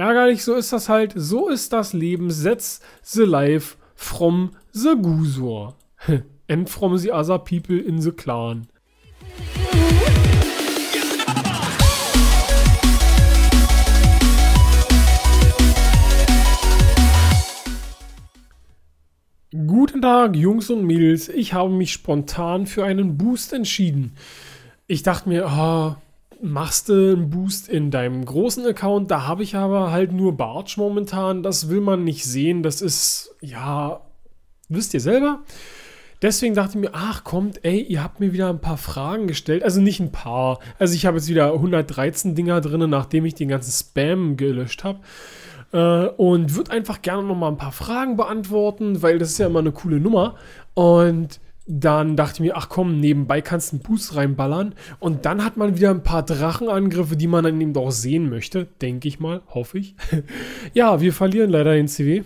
ärgerlich, so ist das halt, so ist das Leben, sets the life from the Gusor. And from the other people in the clan. Guten Tag, Jungs und Mädels. Ich habe mich spontan für einen Boost entschieden. Ich dachte mir, ah, oh, machst du einen Boost in deinem großen Account. Da habe ich aber halt nur Barge momentan. Das will man nicht sehen. Das ist, ja, wisst ihr selber. Deswegen dachte ich mir, ach kommt, ey, ihr habt mir wieder ein paar Fragen gestellt. Also nicht ein paar. Also ich habe jetzt wieder 113 Dinger drin, nachdem ich den ganzen Spam gelöscht habe. Äh, und würde einfach gerne nochmal ein paar Fragen beantworten, weil das ist ja immer eine coole Nummer. Und dann dachte ich mir, ach komm, nebenbei kannst du einen Boost reinballern. Und dann hat man wieder ein paar Drachenangriffe, die man dann eben doch sehen möchte, denke ich mal, hoffe ich. ja, wir verlieren leider den CW.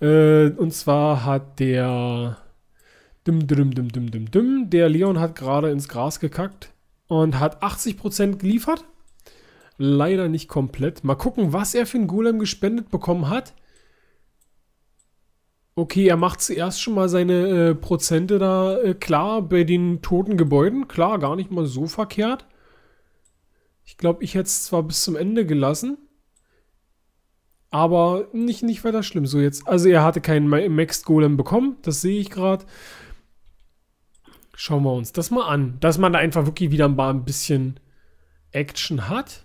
äh, und zwar hat der. Dim, dim, dim, dim, dim, dim. Der Leon hat gerade ins Gras gekackt und hat 80% geliefert. Leider nicht komplett. Mal gucken, was er für einen Golem gespendet bekommen hat. Okay, er macht zuerst schon mal seine äh, Prozente da äh, klar bei den toten Gebäuden. Klar, gar nicht mal so verkehrt. Ich glaube, ich hätte es zwar bis zum Ende gelassen, aber nicht, nicht weiter schlimm. So jetzt, also er hatte keinen Maxed Golem bekommen, das sehe ich gerade. Schauen wir uns das mal an, dass man da einfach wirklich wieder ein bisschen Action hat.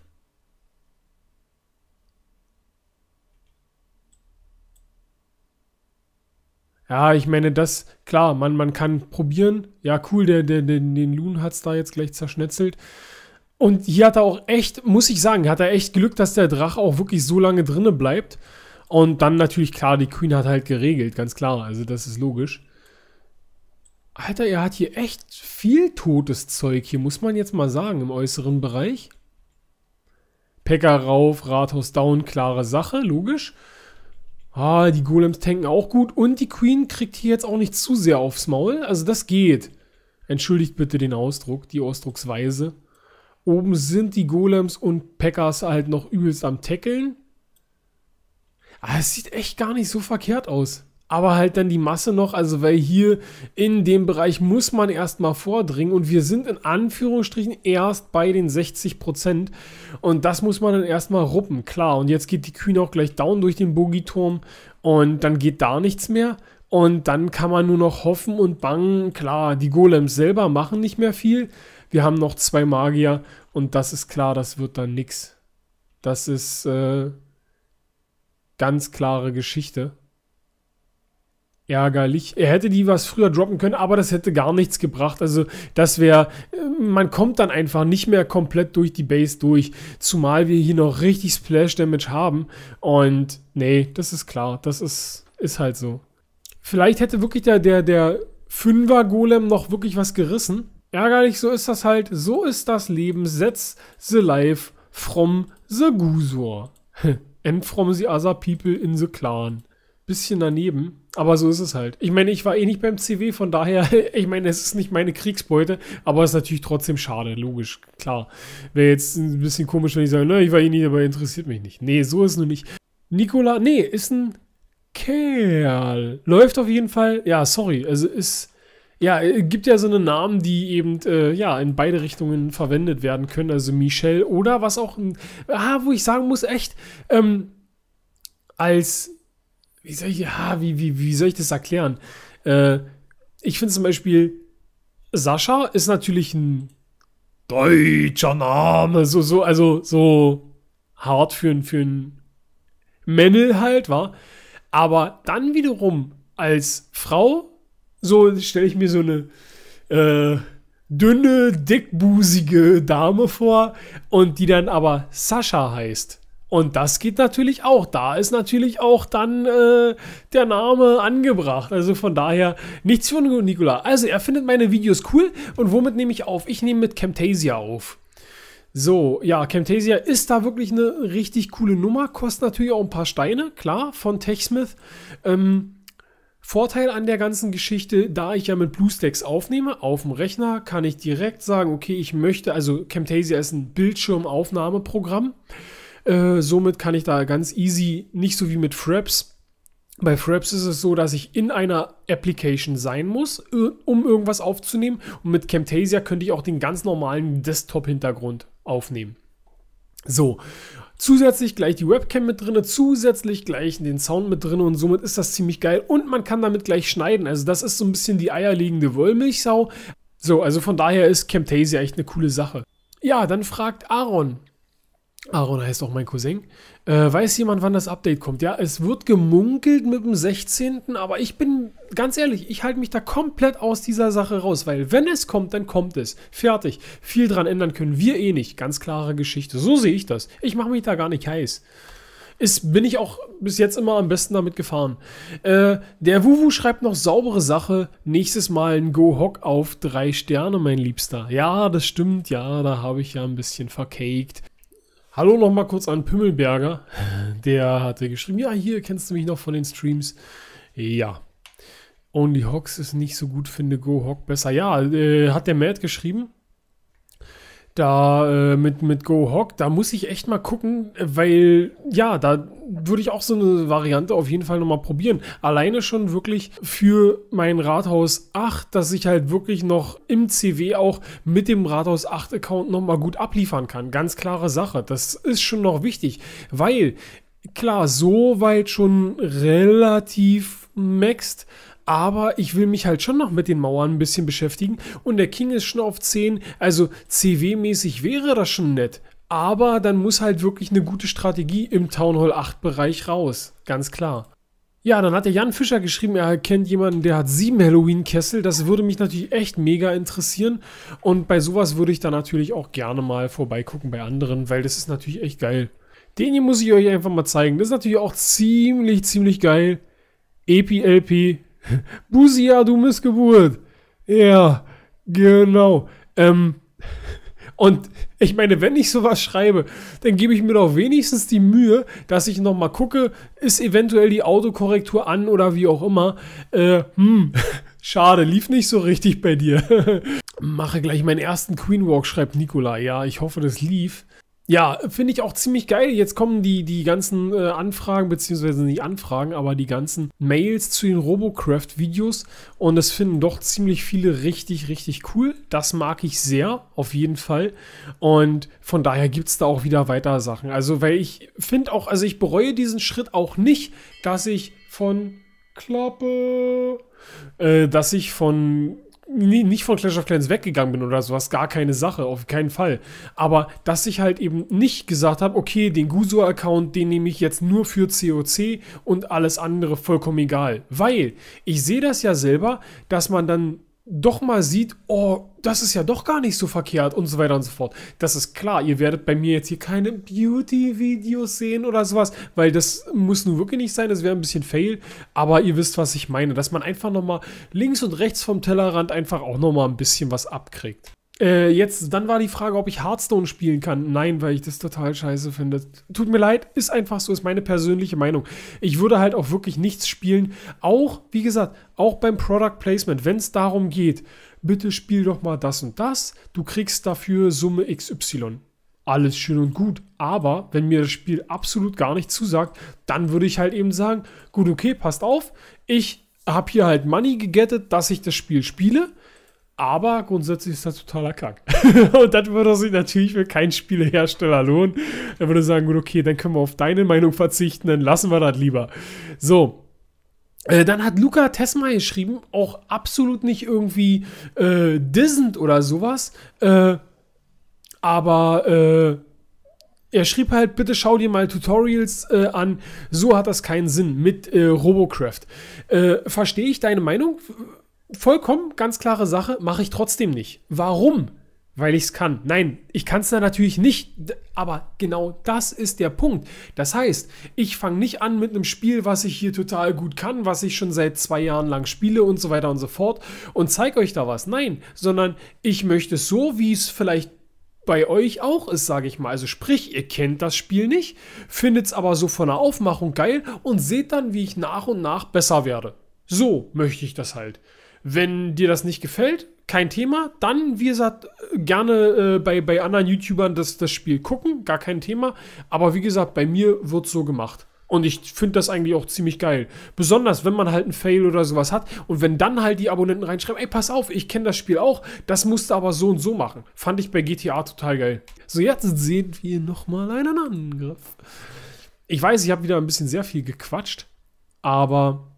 Ja, ich meine, das, klar, man, man kann probieren. Ja, cool, der, der, der den Loon hat es da jetzt gleich zerschnetzelt. Und hier hat er auch echt, muss ich sagen, hat er echt Glück, dass der Drache auch wirklich so lange drinne bleibt. Und dann natürlich, klar, die Queen hat halt geregelt, ganz klar. Also, das ist logisch. Alter, er hat hier echt viel totes Zeug hier, muss man jetzt mal sagen, im äußeren Bereich. Pekka rauf, Rathaus down, klare Sache, logisch. Ah, die Golems tanken auch gut. Und die Queen kriegt hier jetzt auch nicht zu sehr aufs Maul. Also das geht. Entschuldigt bitte den Ausdruck, die Ausdrucksweise. Oben sind die Golems und Packers halt noch übelst am Tackeln. Ah, es sieht echt gar nicht so verkehrt aus aber halt dann die Masse noch, also weil hier in dem Bereich muss man erstmal vordringen und wir sind in Anführungsstrichen erst bei den 60 Prozent und das muss man dann erstmal ruppen, klar. Und jetzt geht die Kühne auch gleich down durch den Bogiturm und dann geht da nichts mehr. Und dann kann man nur noch hoffen und bangen. Klar, die Golems selber machen nicht mehr viel. Wir haben noch zwei Magier und das ist klar, das wird dann nix. Das ist äh, ganz klare Geschichte ärgerlich. Er hätte die was früher droppen können, aber das hätte gar nichts gebracht. Also das wäre, äh, man kommt dann einfach nicht mehr komplett durch die Base durch, zumal wir hier noch richtig Splash Damage haben. Und nee, das ist klar, das ist, ist halt so. Vielleicht hätte wirklich der, der, der Fünfer Golem noch wirklich was gerissen. Ärgerlich, so ist das halt. So ist das Leben. Setz the life from the Gusor. And from the other people in the clan. Bisschen daneben. Aber so ist es halt. Ich meine, ich war eh nicht beim CW, von daher, ich meine, es ist nicht meine Kriegsbeute, aber es ist natürlich trotzdem schade, logisch, klar. Wäre jetzt ein bisschen komisch, wenn ich sage, ne, ich war eh nicht dabei, interessiert mich nicht. Nee, so ist es nämlich. Nikola, nee, ist ein Kerl. Läuft auf jeden Fall, ja, sorry, also ist. Ja, äh, gibt ja so eine Namen, die eben äh, ja in beide Richtungen verwendet werden können. Also Michelle oder was auch, ah, wo ich sagen muss, echt, ähm, als wie soll ich, ja, wie, wie, wie soll ich das erklären? Äh, ich finde zum Beispiel, Sascha ist natürlich ein deutscher Name, so, so, also so hart für, einen, für einen Männel halt, war. Aber dann wiederum als Frau, so stelle ich mir so eine äh, dünne, dickbusige Dame vor und die dann aber Sascha heißt. Und das geht natürlich auch. Da ist natürlich auch dann äh, der Name angebracht. Also von daher nichts von Nikola. Also er findet meine Videos cool. Und womit nehme ich auf? Ich nehme mit Camtasia auf. So, ja, Camtasia ist da wirklich eine richtig coole Nummer. Kostet natürlich auch ein paar Steine, klar, von TechSmith. Ähm, Vorteil an der ganzen Geschichte, da ich ja mit BlueStacks aufnehme, auf dem Rechner kann ich direkt sagen, okay, ich möchte, also Camtasia ist ein Bildschirmaufnahmeprogramm. Äh, somit kann ich da ganz easy, nicht so wie mit Fraps. Bei Fraps ist es so, dass ich in einer Application sein muss, äh, um irgendwas aufzunehmen. Und mit Camtasia könnte ich auch den ganz normalen Desktop-Hintergrund aufnehmen. So, zusätzlich gleich die Webcam mit drin, zusätzlich gleich den Sound mit drin und somit ist das ziemlich geil und man kann damit gleich schneiden. Also das ist so ein bisschen die eierlegende Wollmilchsau. So, also von daher ist Camtasia echt eine coole Sache. Ja, dann fragt Aaron, Aaron heißt auch mein Cousin. Äh, weiß jemand, wann das Update kommt? Ja, es wird gemunkelt mit dem 16., aber ich bin ganz ehrlich, ich halte mich da komplett aus dieser Sache raus, weil wenn es kommt, dann kommt es. Fertig. Viel dran ändern können wir eh nicht. Ganz klare Geschichte. So sehe ich das. Ich mache mich da gar nicht heiß. Ist, bin ich auch bis jetzt immer am besten damit gefahren. Äh, der Wuwu schreibt noch saubere Sache. Nächstes Mal ein Go-Hock auf drei Sterne, mein Liebster. Ja, das stimmt. Ja, da habe ich ja ein bisschen vercaked. Hallo nochmal kurz an Pümmelberger. Der hatte geschrieben, ja, hier kennst du mich noch von den Streams. Ja. Only Hawks ist nicht so gut, finde Go Hawk besser. Ja, äh, hat der Matt geschrieben da äh, mit, mit Hawk, da muss ich echt mal gucken, weil ja, da würde ich auch so eine Variante auf jeden Fall nochmal probieren. Alleine schon wirklich für mein Rathaus 8, dass ich halt wirklich noch im CW auch mit dem Rathaus 8 Account nochmal gut abliefern kann. Ganz klare Sache. Das ist schon noch wichtig, weil klar, so weit schon relativ maxed, aber ich will mich halt schon noch mit den Mauern ein bisschen beschäftigen und der King ist schon auf 10, also CW-mäßig wäre das schon nett. Aber dann muss halt wirklich eine gute Strategie im Town Hall 8 Bereich raus. Ganz klar. Ja, dann hat der Jan Fischer geschrieben, er kennt jemanden, der hat sieben Halloween-Kessel. Das würde mich natürlich echt mega interessieren. Und bei sowas würde ich da natürlich auch gerne mal vorbeigucken bei anderen, weil das ist natürlich echt geil. Den hier muss ich euch einfach mal zeigen. Das ist natürlich auch ziemlich, ziemlich geil. EPLP Busia, du Missgeburt. Ja, genau. Ähm, und ich meine, wenn ich sowas schreibe, dann gebe ich mir doch wenigstens die Mühe, dass ich nochmal gucke, ist eventuell die Autokorrektur an oder wie auch immer. Äh, hm, schade, lief nicht so richtig bei dir. Mache gleich meinen ersten Queen Walk, schreibt Nikola. Ja, ich hoffe, das lief. Ja, finde ich auch ziemlich geil. Jetzt kommen die, die ganzen äh, Anfragen, beziehungsweise nicht Anfragen, aber die ganzen Mails zu den Robocraft-Videos. Und das finden doch ziemlich viele richtig, richtig cool. Das mag ich sehr, auf jeden Fall. Und von daher gibt es da auch wieder weiter Sachen. Also, weil ich finde auch, also ich bereue diesen Schritt auch nicht, dass ich von Klappe, äh, dass ich von nicht von Clash of Clans weggegangen bin oder sowas, gar keine Sache, auf keinen Fall. Aber dass ich halt eben nicht gesagt habe, okay, den Guso-Account, den nehme ich jetzt nur für COC und alles andere vollkommen egal. Weil ich sehe das ja selber, dass man dann doch mal sieht, oh, das ist ja doch gar nicht so verkehrt und so weiter und so fort. Das ist klar, ihr werdet bei mir jetzt hier keine Beauty-Videos sehen oder sowas, weil das muss nun wirklich nicht sein, das wäre ein bisschen fail, aber ihr wisst, was ich meine, dass man einfach nochmal links und rechts vom Tellerrand einfach auch nochmal ein bisschen was abkriegt. Äh, jetzt, dann war die Frage, ob ich Hearthstone spielen kann. Nein, weil ich das total scheiße finde. Tut mir leid, ist einfach so, ist meine persönliche Meinung. Ich würde halt auch wirklich nichts spielen. Auch, wie gesagt, auch beim Product Placement, wenn es darum geht, bitte spiel doch mal das und das, du kriegst dafür Summe XY. Alles schön und gut, aber wenn mir das Spiel absolut gar nicht zusagt, dann würde ich halt eben sagen, gut, okay, passt auf, ich habe hier halt Money gegettet, dass ich das Spiel spiele aber grundsätzlich ist das totaler Kack. und das würde sich natürlich für keinen Spielehersteller lohnen. Er würde sagen, gut, okay, dann können wir auf deine Meinung verzichten, dann lassen wir das lieber. So. Äh, dann hat Luca Tesma geschrieben, auch absolut nicht irgendwie äh, dissend oder sowas. Äh, aber äh, er schrieb halt, bitte schau dir mal Tutorials äh, an, so hat das keinen Sinn mit äh, Robocraft. Äh, Verstehe ich deine Meinung? vollkommen ganz klare Sache, mache ich trotzdem nicht. Warum? Weil ich es kann. Nein, ich kann es da natürlich nicht. Aber genau das ist der Punkt. Das heißt, ich fange nicht an mit einem Spiel, was ich hier total gut kann, was ich schon seit zwei Jahren lang spiele und so weiter und so fort und zeige euch da was. Nein, sondern ich möchte so, wie es vielleicht bei euch auch ist, sage ich mal. Also sprich, ihr kennt das Spiel nicht, findet es aber so von der Aufmachung geil und seht dann, wie ich nach und nach besser werde. So möchte ich das halt. Wenn dir das nicht gefällt, kein Thema. Dann, wie gesagt, gerne äh, bei, bei anderen YouTubern das, das Spiel gucken, gar kein Thema. Aber wie gesagt, bei mir wird so gemacht. Und ich finde das eigentlich auch ziemlich geil. Besonders, wenn man halt einen Fail oder sowas hat und wenn dann halt die Abonnenten reinschreiben, ey, pass auf, ich kenne das Spiel auch, das musst du aber so und so machen. Fand ich bei GTA total geil. So, jetzt sehen wir nochmal einen Angriff. Ich weiß, ich habe wieder ein bisschen sehr viel gequatscht, aber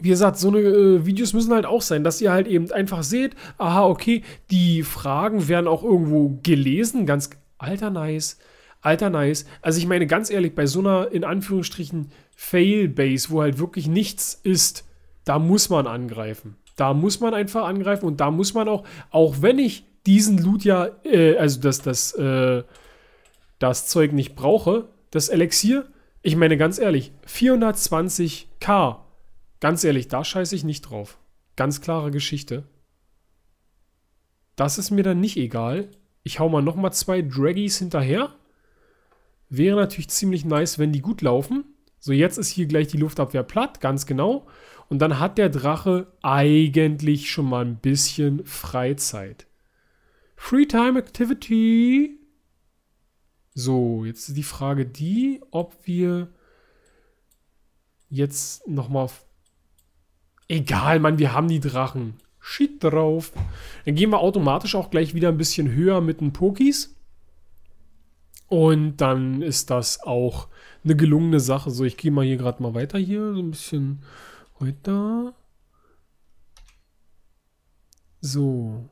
wie gesagt, so eine äh, Videos müssen halt auch sein, dass ihr halt eben einfach seht, aha, okay, die Fragen werden auch irgendwo gelesen, ganz alter nice, alter nice. Also ich meine ganz ehrlich, bei so einer in Anführungsstrichen Fail-Base, wo halt wirklich nichts ist, da muss man angreifen. Da muss man einfach angreifen und da muss man auch, auch wenn ich diesen Loot ja, äh, also das, das, äh, das Zeug nicht brauche, das Elixier, ich meine ganz ehrlich, 420k Ganz ehrlich, da scheiße ich nicht drauf. Ganz klare Geschichte. Das ist mir dann nicht egal. Ich hau mal nochmal zwei Draggies hinterher. Wäre natürlich ziemlich nice, wenn die gut laufen. So, jetzt ist hier gleich die Luftabwehr platt, ganz genau. Und dann hat der Drache eigentlich schon mal ein bisschen Freizeit. Free Time Activity. So, jetzt ist die Frage die, ob wir jetzt nochmal Egal, Mann, wir haben die Drachen. Shit drauf. Dann gehen wir automatisch auch gleich wieder ein bisschen höher mit den Pokis. Und dann ist das auch eine gelungene Sache. So, ich gehe mal hier gerade mal weiter hier. So ein bisschen weiter. So.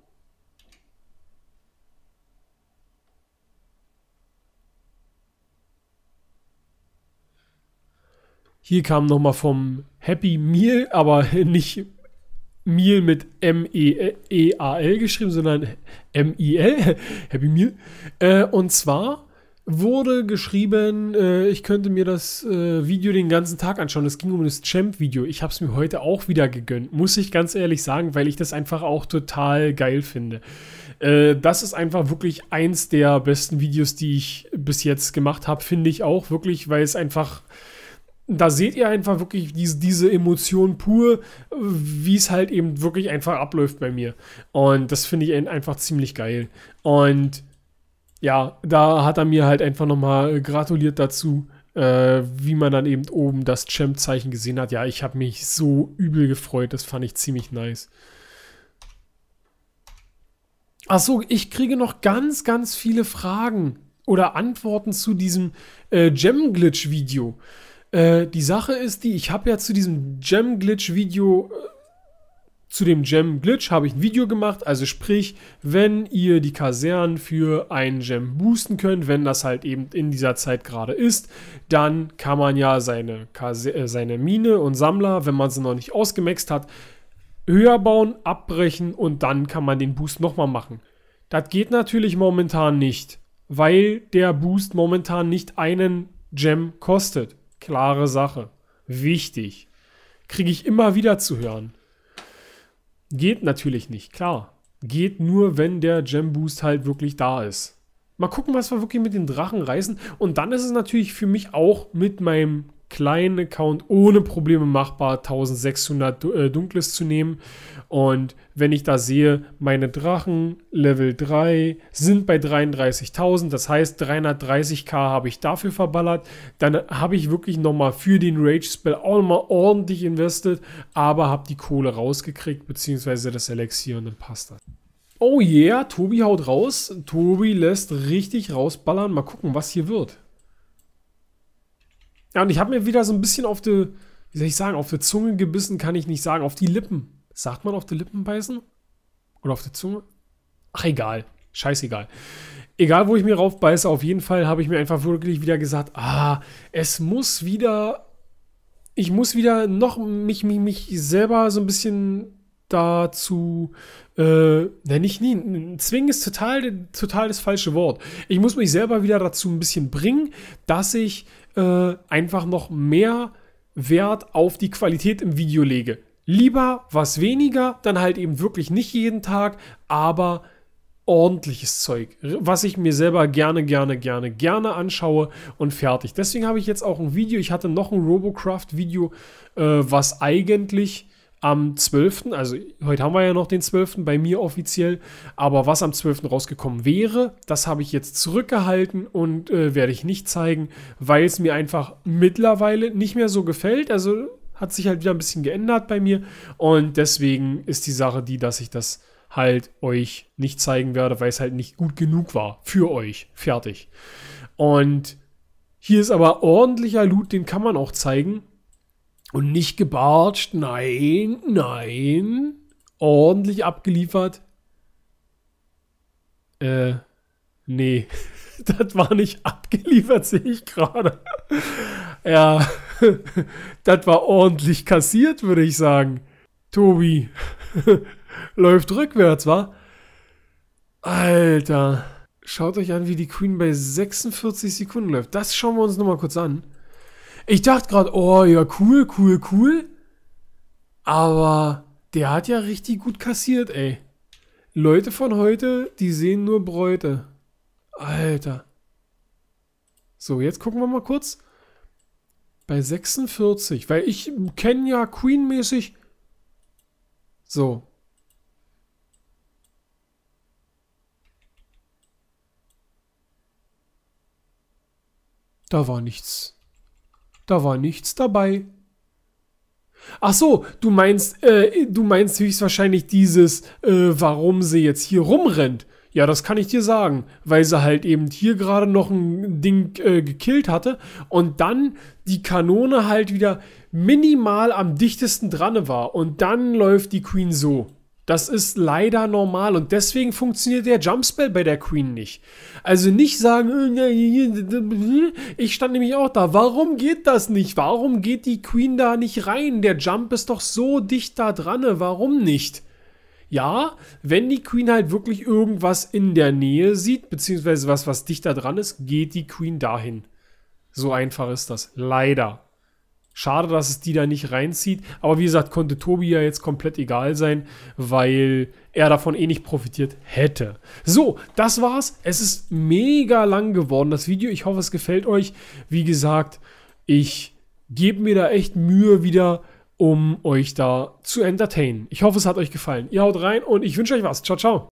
Hier kam nochmal vom Happy Meal, aber nicht Meal mit M-E-A-L e geschrieben, sondern M-I-L, Happy Meal. Äh, und zwar wurde geschrieben, äh, ich könnte mir das äh, Video den ganzen Tag anschauen. Es ging um das Champ-Video. Ich habe es mir heute auch wieder gegönnt, muss ich ganz ehrlich sagen, weil ich das einfach auch total geil finde. Äh, das ist einfach wirklich eins der besten Videos, die ich bis jetzt gemacht habe, finde ich auch wirklich, weil es einfach da seht ihr einfach wirklich diese, diese Emotion pur, wie es halt eben wirklich einfach abläuft bei mir. Und das finde ich einfach ziemlich geil. Und ja, da hat er mir halt einfach nochmal gratuliert dazu, äh, wie man dann eben oben das Champ-Zeichen gesehen hat. Ja, ich habe mich so übel gefreut, das fand ich ziemlich nice. Achso, ich kriege noch ganz, ganz viele Fragen oder Antworten zu diesem äh, Gem-Glitch-Video. Äh, die Sache ist die, ich habe ja zu diesem Gem Glitch Video äh, zu dem Gem Glitch habe ich ein Video gemacht, also sprich, wenn ihr die Kasernen für einen Gem boosten könnt, wenn das halt eben in dieser Zeit gerade ist, dann kann man ja seine, Kaser äh, seine Mine und Sammler, wenn man sie noch nicht ausgemaxt hat, höher bauen, abbrechen und dann kann man den Boost nochmal machen. Das geht natürlich momentan nicht, weil der Boost momentan nicht einen Gem kostet. Klare Sache. Wichtig. Kriege ich immer wieder zu hören. Geht natürlich nicht, klar. Geht nur, wenn der Gem Boost halt wirklich da ist. Mal gucken, was wir wirklich mit den Drachen reißen. Und dann ist es natürlich für mich auch mit meinem kleinen Account ohne Probleme machbar, 1600 äh, Dunkles zu nehmen. Und wenn ich da sehe, meine Drachen Level 3 sind bei 33.000, das heißt 330k habe ich dafür verballert, dann habe ich wirklich nochmal für den Rage Spell auch nochmal ordentlich investiert, aber habe die Kohle rausgekriegt, beziehungsweise das Elixier und dann passt das. Oh yeah, Tobi haut raus. Tobi lässt richtig rausballern. Mal gucken, was hier wird. Ja, und ich habe mir wieder so ein bisschen auf die, wie soll ich sagen, auf die Zunge gebissen, kann ich nicht sagen, auf die Lippen. Sagt man auf die Lippen beißen? Oder auf die Zunge? Ach, egal. Scheißegal. Egal, wo ich mir raufbeiße, auf jeden Fall habe ich mir einfach wirklich wieder gesagt, ah, es muss wieder, ich muss wieder noch mich, mich, mich selber so ein bisschen dazu, äh, nenne ich nie, zwingen ist total, total das falsche Wort. Ich muss mich selber wieder dazu ein bisschen bringen, dass ich äh, einfach noch mehr Wert auf die Qualität im Video lege. Lieber was weniger, dann halt eben wirklich nicht jeden Tag, aber ordentliches Zeug, was ich mir selber gerne, gerne, gerne, gerne anschaue und fertig. Deswegen habe ich jetzt auch ein Video, ich hatte noch ein Robocraft-Video, äh, was eigentlich am 12., also heute haben wir ja noch den 12. bei mir offiziell, aber was am 12. rausgekommen wäre, das habe ich jetzt zurückgehalten und äh, werde ich nicht zeigen, weil es mir einfach mittlerweile nicht mehr so gefällt. Also hat sich halt wieder ein bisschen geändert bei mir und deswegen ist die Sache die, dass ich das halt euch nicht zeigen werde, weil es halt nicht gut genug war für euch. Fertig. Und hier ist aber ordentlicher Loot, den kann man auch zeigen. Und nicht gebartscht, nein, nein. Ordentlich abgeliefert. Äh, nee. Das war nicht abgeliefert, sehe ich gerade. ja, das war ordentlich kassiert, würde ich sagen. Tobi, läuft rückwärts, wa? Alter, schaut euch an, wie die Queen bei 46 Sekunden läuft. Das schauen wir uns nochmal kurz an. Ich dachte gerade, oh ja, cool, cool, cool. Aber der hat ja richtig gut kassiert, ey. Leute von heute, die sehen nur Bräute. Alter. So, jetzt gucken wir mal kurz. Bei 46, weil ich kenne ja Queen-mäßig. So. Da war nichts. Da war nichts dabei. Ach so, du meinst, äh, du meinst höchstwahrscheinlich dieses, äh, warum sie jetzt hier rumrennt. Ja, das kann ich dir sagen, weil sie halt eben hier gerade noch ein Ding äh, gekillt hatte und dann die Kanone halt wieder minimal am dichtesten dran war und dann läuft die Queen so. Das ist leider normal und deswegen funktioniert der Jumpspell bei der Queen nicht. Also nicht sagen, äh, ich stand nämlich auch da. Warum geht das nicht? Warum geht die Queen da nicht rein? Der Jump ist doch so dicht da dran. Warum nicht? Ja, wenn die Queen halt wirklich irgendwas in der Nähe sieht, beziehungsweise was, was dicht da dran ist, geht die Queen dahin. So einfach ist das. Leider. Schade, dass es die da nicht reinzieht. Aber wie gesagt, konnte Tobi ja jetzt komplett egal sein, weil er davon eh nicht profitiert hätte. So, das war's. Es ist mega lang geworden, das Video. Ich hoffe, es gefällt euch. Wie gesagt, ich gebe mir da echt Mühe wieder, um euch da zu entertainen. Ich hoffe, es hat euch gefallen. Ihr haut rein und ich wünsche euch was. Ciao, ciao.